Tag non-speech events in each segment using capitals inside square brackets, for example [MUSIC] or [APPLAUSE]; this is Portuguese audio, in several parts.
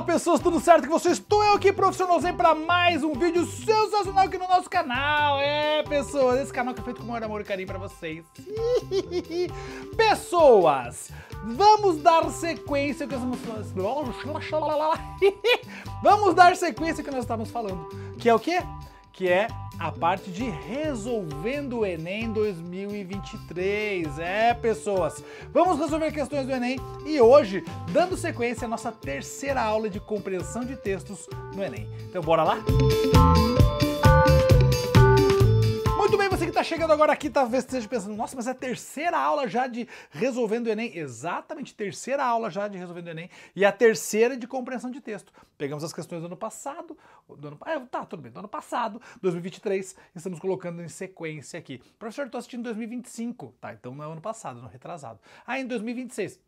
Olá pessoas, tudo certo com vocês? Estou eu aqui, profissionalzinho, para mais um vídeo sensacional aqui no nosso canal. É, pessoas, esse canal que é feito com maior amor e carinho para vocês. [LAUGHS] pessoas, vamos dar sequência que nós estamos... [LAUGHS] Vamos dar sequência que nós estávamos falando, que é o quê? Que é a parte de resolvendo o Enem 2023. É, pessoas, vamos resolver questões do Enem e hoje dando sequência à nossa terceira aula de compreensão de textos no Enem. Então, bora lá? Música que tá chegando agora aqui talvez esteja pensando, nossa, mas é a terceira aula já de resolvendo o Enem. Exatamente, terceira aula já de resolvendo o Enem e a terceira de compreensão de texto. Pegamos as questões do ano passado, do ano, ah, tá, tudo bem, do ano passado, 2023, estamos colocando em sequência aqui. Professor, eu tô assistindo 2025, tá, então não é ano passado, não é retrasado. aí ah, em 2026,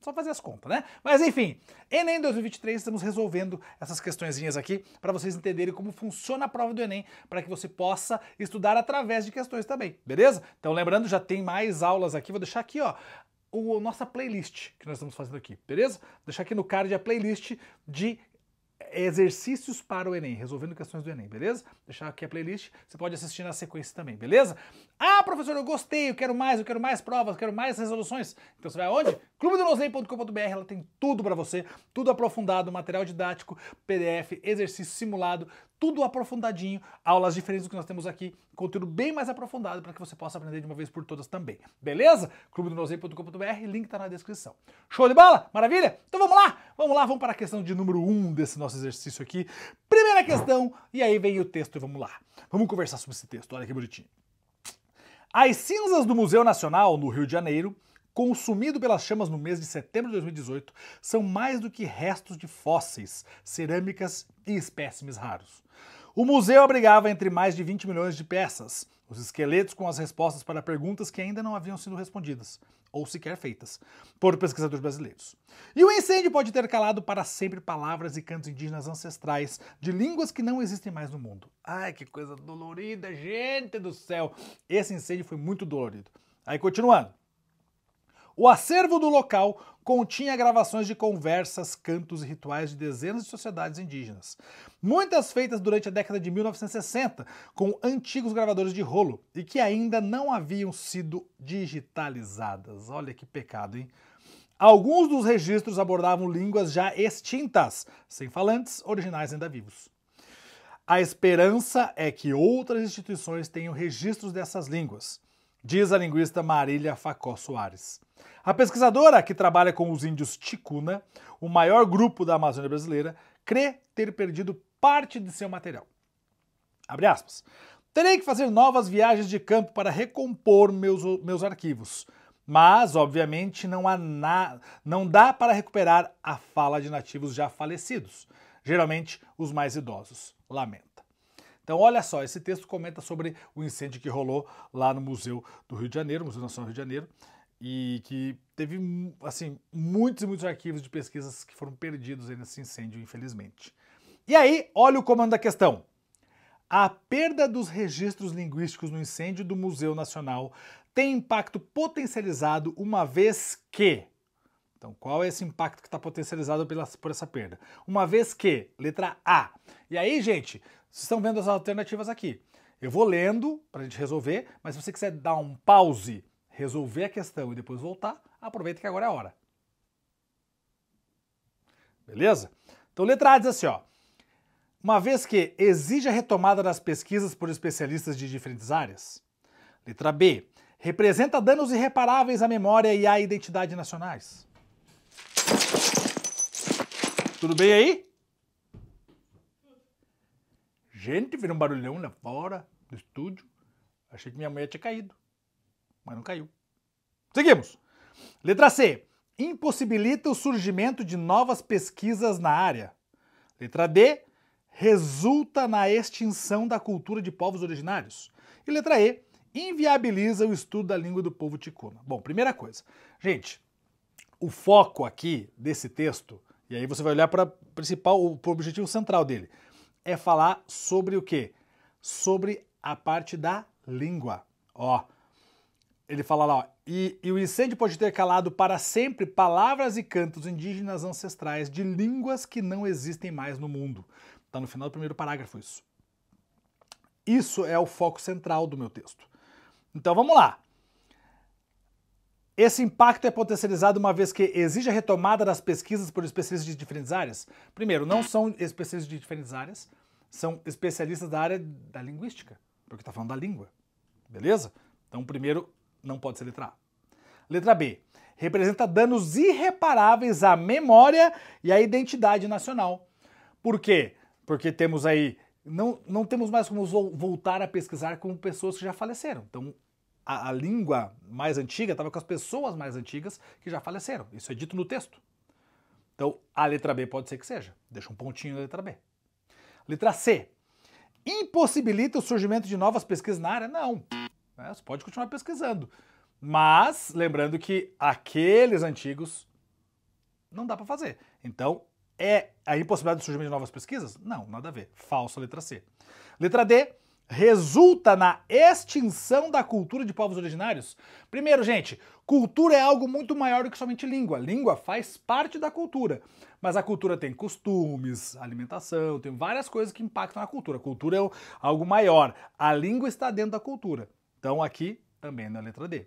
só fazer as contas, né? Mas enfim, Enem 2023 estamos resolvendo essas questõezinhas aqui para vocês entenderem como funciona a prova do Enem, para que você possa estudar através de questões também, beleza? Então lembrando, já tem mais aulas aqui, vou deixar aqui, ó, o, nossa playlist que nós estamos fazendo aqui, beleza? Vou deixar aqui no card a playlist de é exercícios para o Enem, resolvendo questões do Enem, beleza? Vou deixar aqui a playlist, você pode assistir na sequência também, beleza? Ah, professor, eu gostei, eu quero mais, eu quero mais provas, eu quero mais resoluções. Então você vai aonde? clubedonosley.com.br, ela tem tudo para você, tudo aprofundado, material didático, PDF, exercício simulado, tudo aprofundadinho, aulas diferentes do que nós temos aqui, conteúdo bem mais aprofundado para que você possa aprender de uma vez por todas também. Beleza? Clube do clubedonosei.com.br, link está na descrição. Show de bola? Maravilha? Então vamos lá! Vamos lá, vamos para a questão de número 1 um desse nosso exercício aqui. Primeira questão, e aí vem o texto e vamos lá. Vamos conversar sobre esse texto, olha que bonitinho. As cinzas do Museu Nacional, no Rio de Janeiro, consumido pelas chamas no mês de setembro de 2018, são mais do que restos de fósseis, cerâmicas e espécimes raros. O museu abrigava entre mais de 20 milhões de peças, os esqueletos com as respostas para perguntas que ainda não haviam sido respondidas, ou sequer feitas, por pesquisadores brasileiros. E o incêndio pode ter calado para sempre palavras e cantos indígenas ancestrais de línguas que não existem mais no mundo. Ai, que coisa dolorida, gente do céu! Esse incêndio foi muito dolorido. Aí continuando. O acervo do local continha gravações de conversas, cantos e rituais de dezenas de sociedades indígenas. Muitas feitas durante a década de 1960 com antigos gravadores de rolo e que ainda não haviam sido digitalizadas. Olha que pecado, hein? Alguns dos registros abordavam línguas já extintas, sem falantes originais ainda vivos. A esperança é que outras instituições tenham registros dessas línguas diz a linguista Marília Facó Soares. A pesquisadora, que trabalha com os índios Ticuna, o maior grupo da Amazônia brasileira, crê ter perdido parte de seu material. Abre aspas. Terei que fazer novas viagens de campo para recompor meus, meus arquivos. Mas, obviamente, não, há na... não dá para recuperar a fala de nativos já falecidos, geralmente os mais idosos. Lamento. Então, olha só, esse texto comenta sobre o incêndio que rolou lá no Museu do Rio de Janeiro, Museu Nacional do Rio de Janeiro, e que teve assim muitos e muitos arquivos de pesquisas que foram perdidos nesse incêndio, infelizmente. E aí, olha o comando da questão. A perda dos registros linguísticos no incêndio do Museu Nacional tem impacto potencializado uma vez que. Então, qual é esse impacto que está potencializado pela, por essa perda? Uma vez que, letra A. E aí, gente, vocês estão vendo as alternativas aqui. Eu vou lendo para a gente resolver, mas se você quiser dar um pause, resolver a questão e depois voltar, aproveita que agora é a hora. Beleza? Então, letra A diz assim, ó. Uma vez que exige a retomada das pesquisas por especialistas de diferentes áreas. Letra B. Representa danos irreparáveis à memória e à identidade nacionais. Tudo bem aí? Gente, virou um barulhão lá fora do estúdio. Achei que minha mulher tinha caído, mas não caiu. Seguimos. Letra C. Impossibilita o surgimento de novas pesquisas na área. Letra D. Resulta na extinção da cultura de povos originários. E letra E. Inviabiliza o estudo da língua do povo ticuna. Bom, primeira coisa. Gente, o foco aqui desse texto, e aí você vai olhar para o objetivo central dele é falar sobre o quê? Sobre a parte da língua. Ó, ele fala lá, ó, e, e o incêndio pode ter calado para sempre palavras e cantos indígenas ancestrais de línguas que não existem mais no mundo. Está no final do primeiro parágrafo isso. Isso é o foco central do meu texto. Então vamos lá. Esse impacto é potencializado uma vez que exige a retomada das pesquisas por especialistas de diferentes áreas. Primeiro, não são especialistas de diferentes áreas, são especialistas da área da linguística, porque está falando da língua. Beleza? Então, primeiro, não pode ser letra A. Letra B. Representa danos irreparáveis à memória e à identidade nacional. Por quê? Porque temos aí. Não, não temos mais como voltar a pesquisar com pessoas que já faleceram. Então, a, a língua mais antiga estava com as pessoas mais antigas que já faleceram. Isso é dito no texto. Então, a letra B pode ser que seja. Deixa um pontinho na letra B. Letra C. Impossibilita o surgimento de novas pesquisas na área? Não. Né? Você pode continuar pesquisando. Mas, lembrando que aqueles antigos não dá para fazer. Então, é a impossibilidade do surgimento de novas pesquisas? Não, nada a ver. Falsa letra C. Letra D resulta na extinção da cultura de povos originários? Primeiro, gente, cultura é algo muito maior do que somente língua. Língua faz parte da cultura, mas a cultura tem costumes, alimentação, tem várias coisas que impactam na cultura. cultura é algo maior. A língua está dentro da cultura. Então aqui também na letra D.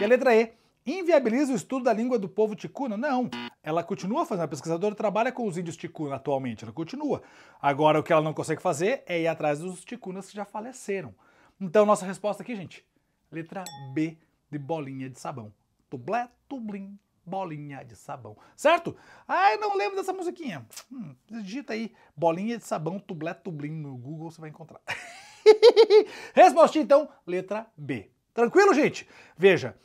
E a letra E Inviabiliza o estudo da língua do povo ticuna? Não. Ela continua fazendo. A pesquisadora trabalha com os índios ticuna atualmente. Ela continua. Agora, o que ela não consegue fazer é ir atrás dos ticunas que já faleceram. Então, nossa resposta aqui, gente. Letra B de bolinha de sabão. Tublé, tublim, bolinha de sabão. Certo? Ah, eu não lembro dessa musiquinha. Hum, digita aí bolinha de sabão, tublé, tublim no Google, você vai encontrar. [LAUGHS] Resposta, então, letra B. Tranquilo, gente? Veja,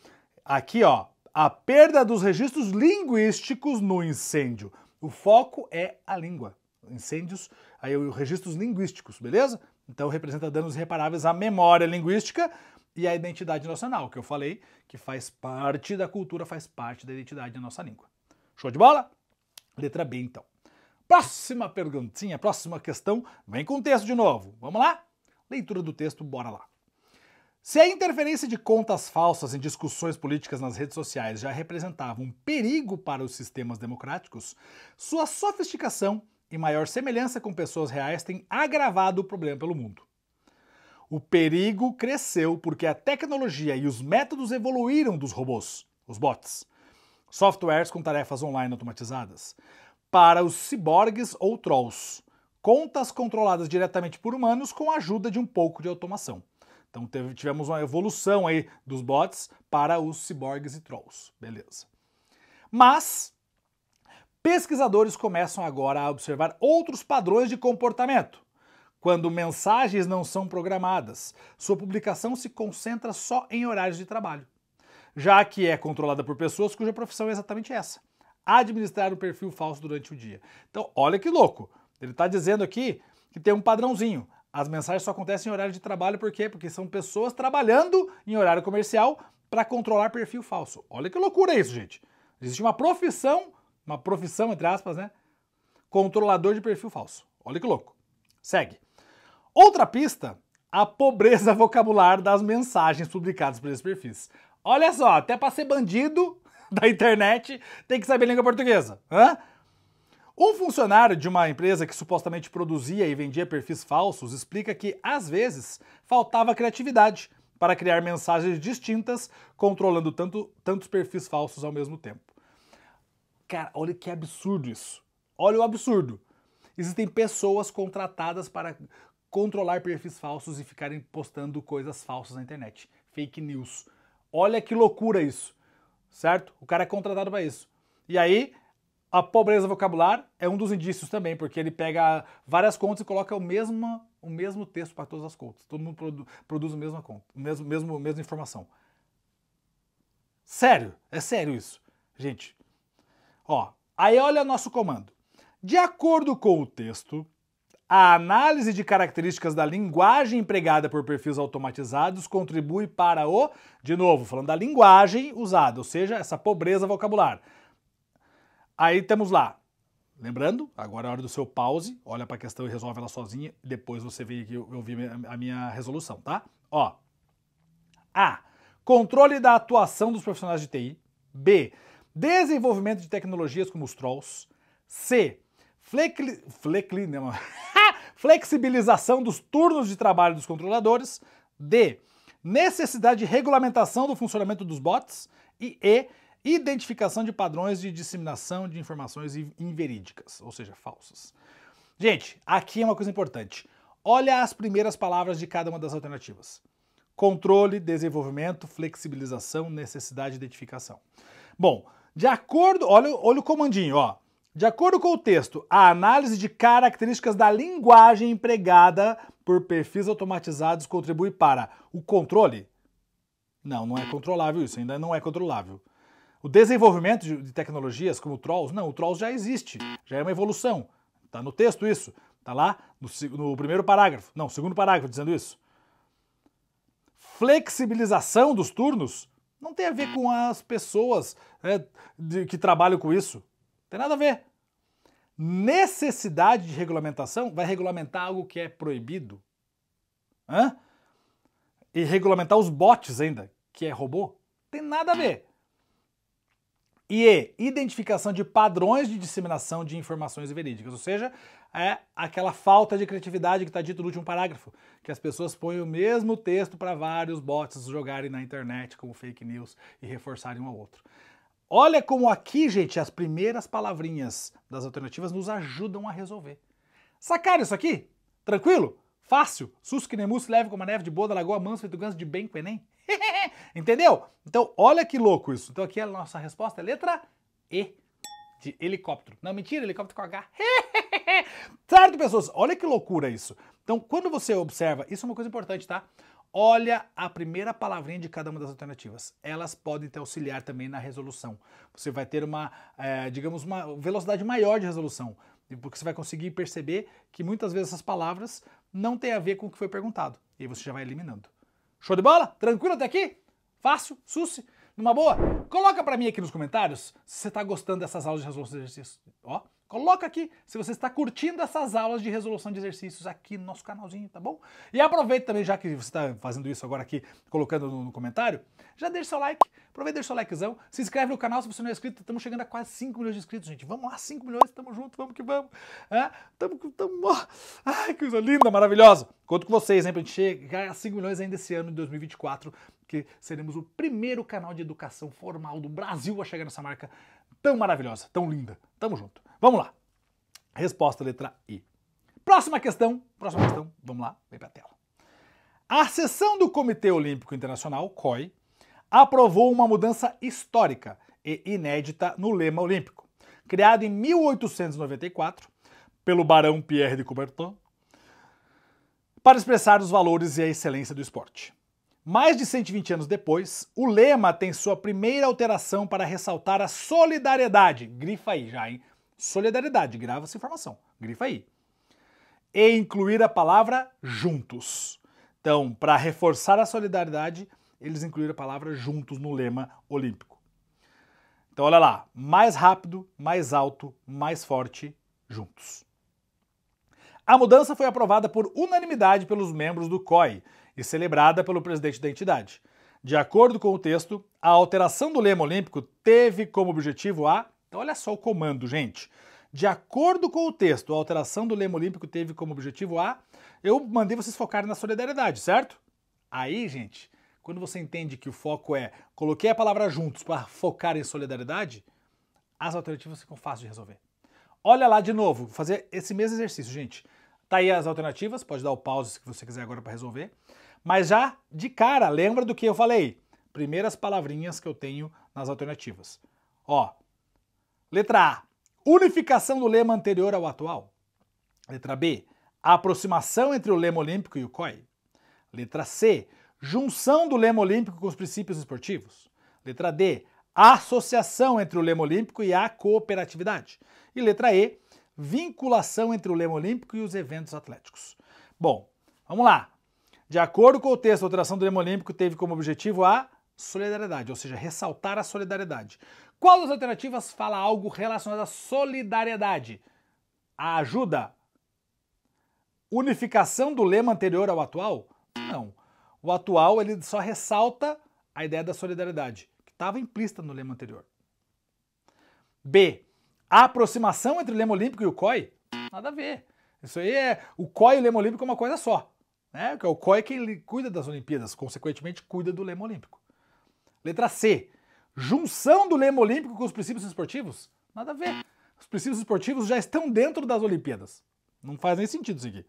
Aqui, ó, a perda dos registros linguísticos no incêndio. O foco é a língua. Incêndios, aí os registros linguísticos, beleza? Então representa danos irreparáveis à memória linguística e à identidade nacional, que eu falei que faz parte da cultura, faz parte da identidade da nossa língua. Show de bola? Letra B, então. Próxima perguntinha, próxima questão, vem com o texto de novo. Vamos lá? Leitura do texto, bora lá. Se a interferência de contas falsas em discussões políticas nas redes sociais já representava um perigo para os sistemas democráticos, sua sofisticação e maior semelhança com pessoas reais tem agravado o problema pelo mundo. O perigo cresceu porque a tecnologia e os métodos evoluíram dos robôs, os bots, softwares com tarefas online automatizadas, para os ciborgues ou trolls, contas controladas diretamente por humanos com a ajuda de um pouco de automação. Então teve, tivemos uma evolução aí dos bots para os ciborgues e trolls, beleza. Mas pesquisadores começam agora a observar outros padrões de comportamento. Quando mensagens não são programadas, sua publicação se concentra só em horários de trabalho, já que é controlada por pessoas cuja profissão é exatamente essa: administrar o perfil falso durante o dia. Então, olha que louco! Ele está dizendo aqui que tem um padrãozinho. As mensagens só acontecem em horário de trabalho, por quê? Porque são pessoas trabalhando em horário comercial para controlar perfil falso. Olha que loucura isso, gente. Existe uma profissão, uma profissão entre aspas, né? Controlador de perfil falso. Olha que louco. Segue. Outra pista, a pobreza [LAUGHS] vocabular das mensagens publicadas por esses perfis. Olha só, até para ser bandido [LAUGHS] da internet tem que saber língua portuguesa. Hã? Um funcionário de uma empresa que supostamente produzia e vendia perfis falsos explica que, às vezes, faltava criatividade para criar mensagens distintas, controlando tanto, tantos perfis falsos ao mesmo tempo. Cara, olha que absurdo isso. Olha o absurdo. Existem pessoas contratadas para controlar perfis falsos e ficarem postando coisas falsas na internet. Fake news. Olha que loucura isso. Certo? O cara é contratado para isso. E aí, a pobreza vocabular é um dos indícios também, porque ele pega várias contas e coloca o mesmo, o mesmo texto para todas as contas. Todo mundo produ produz a mesma conta, mesmo, mesmo, mesma informação. Sério, é sério isso, gente. Ó, aí olha nosso comando. De acordo com o texto, a análise de características da linguagem empregada por perfis automatizados contribui para o, de novo, falando da linguagem usada, ou seja, essa pobreza vocabular Aí temos lá. Lembrando, agora é a hora do seu pause, olha para a questão e resolve ela sozinha, depois você vem aqui ouvir a minha resolução, tá? Ó. A. Controle da atuação dos profissionais de TI. B. Desenvolvimento de tecnologias como os trolls. C. Flecli... Flecli... Não, [LAUGHS] flexibilização dos turnos de trabalho dos controladores. D. Necessidade de regulamentação do funcionamento dos bots. E E Identificação de padrões de disseminação de informações inverídicas, ou seja, falsas. Gente, aqui é uma coisa importante. Olha as primeiras palavras de cada uma das alternativas: controle, desenvolvimento, flexibilização, necessidade de identificação. Bom, de acordo, olha, olha o comandinho, ó. De acordo com o texto, a análise de características da linguagem empregada por perfis automatizados contribui para o controle? Não, não é controlável isso, ainda não é controlável. O desenvolvimento de tecnologias como o Trolls, não, o Trolls já existe, já é uma evolução. Está no texto isso, está lá no, no primeiro parágrafo, não, segundo parágrafo dizendo isso. Flexibilização dos turnos não tem a ver com as pessoas é, de, que trabalham com isso. Não tem nada a ver. Necessidade de regulamentação vai regulamentar algo que é proibido. Hã? E regulamentar os bots ainda, que é robô. Tem nada a ver. E E, identificação de padrões de disseminação de informações verídicas, ou seja, é aquela falta de criatividade que está dito no último parágrafo, que as pessoas põem o mesmo texto para vários bots jogarem na internet como fake news e reforçarem um ao outro. Olha como aqui, gente, as primeiras palavrinhas das alternativas nos ajudam a resolver. Sacaram isso aqui? Tranquilo? Fácil? Susque nemus leve como a neve de boa da lagoa manso feito ganso de bem com Enem? [LAUGHS] Entendeu? Então, olha que louco isso. Então, aqui a nossa resposta é letra E de helicóptero. Não, mentira, helicóptero com H. [LAUGHS] certo, pessoas? Olha que loucura isso. Então, quando você observa, isso é uma coisa importante, tá? Olha a primeira palavrinha de cada uma das alternativas. Elas podem te auxiliar também na resolução. Você vai ter uma, é, digamos, uma velocidade maior de resolução, porque você vai conseguir perceber que muitas vezes essas palavras não têm a ver com o que foi perguntado. E aí você já vai eliminando. Show de bola? Tranquilo até aqui? Fácil, suce, numa boa. Coloca para mim aqui nos comentários se você está gostando dessas aulas de resolução de exercícios. Ó, coloca aqui se você está curtindo essas aulas de resolução de exercícios aqui no nosso canalzinho, tá bom? E aproveita também, já que você está fazendo isso agora aqui, colocando no, no comentário, já deixa seu like, Aproveita e deixa o likezão, se inscreve no canal se você não é inscrito, estamos chegando a quase 5 milhões de inscritos, gente. Vamos lá, 5 milhões, tamo junto, vamos que vamos. É, tamo, tamo, Ai, que coisa linda, maravilhosa. Conto com vocês, hein, pra gente chegar a 5 milhões ainda esse ano, de 2024, que seremos o primeiro canal de educação formal do Brasil a chegar nessa marca tão maravilhosa, tão linda. Tamo junto. Vamos lá. Resposta letra I. Próxima questão, próxima questão, vamos lá, vem pra tela. A sessão do Comitê Olímpico Internacional, COI, aprovou uma mudança histórica e inédita no lema olímpico. Criado em 1894 pelo barão Pierre de Coubertin, para expressar os valores e a excelência do esporte. Mais de 120 anos depois, o lema tem sua primeira alteração para ressaltar a solidariedade. Grifa aí já, hein? Solidariedade, grava essa informação. Grifa aí. E incluir a palavra juntos. Então, para reforçar a solidariedade, eles incluíram a palavra juntos no lema olímpico. Então olha lá, mais rápido, mais alto, mais forte, juntos. A mudança foi aprovada por unanimidade pelos membros do COI e celebrada pelo presidente da entidade. De acordo com o texto, a alteração do lema olímpico teve como objetivo a. Então, olha só o comando, gente. De acordo com o texto, a alteração do lema olímpico teve como objetivo a. Eu mandei vocês focarem na solidariedade, certo? Aí, gente, quando você entende que o foco é coloquei a palavra juntos para focar em solidariedade, as alternativas ficam fáceis de resolver. Olha lá de novo, vou fazer esse mesmo exercício, gente. Tá aí as alternativas, pode dar o pause se você quiser agora para resolver. Mas já de cara, lembra do que eu falei? Primeiras palavrinhas que eu tenho nas alternativas. Ó, letra A, unificação do lema anterior ao atual. Letra B, aproximação entre o lema olímpico e o COI. Letra C, Junção do lema olímpico com os princípios esportivos. Letra D. Associação entre o lema olímpico e a cooperatividade. E letra E. Vinculação entre o lema olímpico e os eventos atléticos. Bom, vamos lá. De acordo com o texto, a alteração do lema olímpico teve como objetivo a solidariedade, ou seja, ressaltar a solidariedade. Qual das alternativas fala algo relacionado à solidariedade? A ajuda? Unificação do lema anterior ao atual? Não. O atual ele só ressalta a ideia da solidariedade, que estava implícita no lema anterior. B. A aproximação entre o lema olímpico e o COI? Nada a ver. Isso aí é. O COI e o lema olímpico é uma coisa só. Né? É o COI é quem cuida das Olimpíadas, consequentemente, cuida do lema olímpico. Letra C. Junção do lema olímpico com os princípios esportivos? Nada a ver. Os princípios esportivos já estão dentro das Olimpíadas. Não faz nem sentido isso aqui.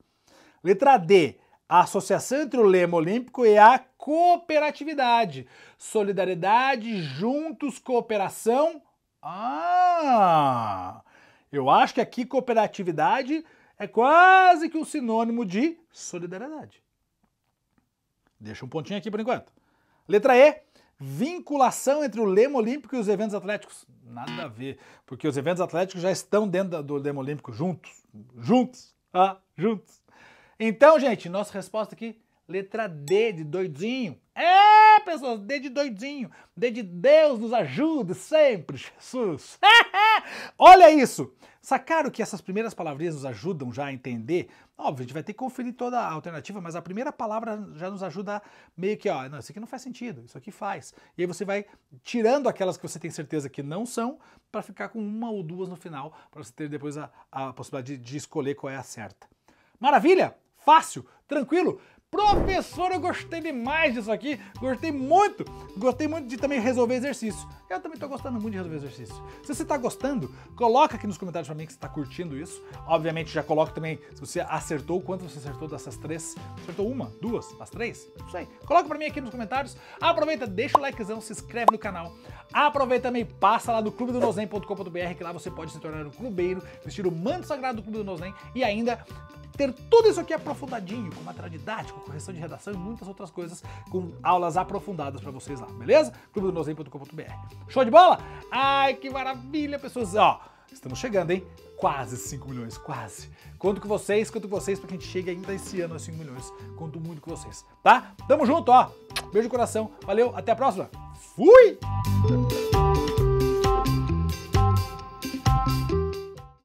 Letra D a associação entre o lema olímpico e a cooperatividade. Solidariedade, juntos, cooperação. Ah! Eu acho que aqui cooperatividade é quase que um sinônimo de solidariedade. Deixa um pontinho aqui por enquanto. Letra E. Vinculação entre o lema olímpico e os eventos atléticos. Nada a ver, porque os eventos atléticos já estão dentro do lema olímpico juntos. Juntos. Ah, juntos. Então, gente, nossa resposta aqui, letra D de doidinho. É, pessoas, D de doidinho. D de Deus nos ajude sempre, Jesus. [LAUGHS] Olha isso. Sacaram que essas primeiras palavrinhas nos ajudam já a entender? Óbvio, a gente vai ter que conferir toda a alternativa, mas a primeira palavra já nos ajuda meio que, ó, não, isso aqui não faz sentido, isso aqui faz. E aí você vai tirando aquelas que você tem certeza que não são, para ficar com uma ou duas no final, para você ter depois a, a possibilidade de, de escolher qual é a certa. Maravilha? fácil, tranquilo. Professor, eu gostei demais disso aqui, gostei muito, gostei muito de também resolver exercício. Eu também estou gostando muito de resolver exercício. Se você está gostando, coloca aqui nos comentários para mim que você está curtindo isso. Obviamente, já coloca também se você acertou, quanto você acertou dessas três. Acertou uma, duas, as três? Não sei. Coloca para mim aqui nos comentários. Aproveita, deixa o likezão, se inscreve no canal. Aproveita também, passa lá no clube do que lá você pode se tornar um clubeiro, vestir o manto sagrado do clube do Nozen e ainda ter tudo isso aqui aprofundadinho, com material didático, correção de redação e muitas outras coisas, com aulas aprofundadas para vocês lá, beleza? clubedonozen.com.br. Show de bola? Ai, que maravilha, pessoas! Ó, estamos chegando, hein? Quase 5 milhões, quase. Conto com vocês, conto com vocês para que a gente chegue ainda esse ano aos 5 milhões. Conto muito com vocês, tá? Tamo junto, ó. Beijo no coração, valeu, até a próxima. Fui!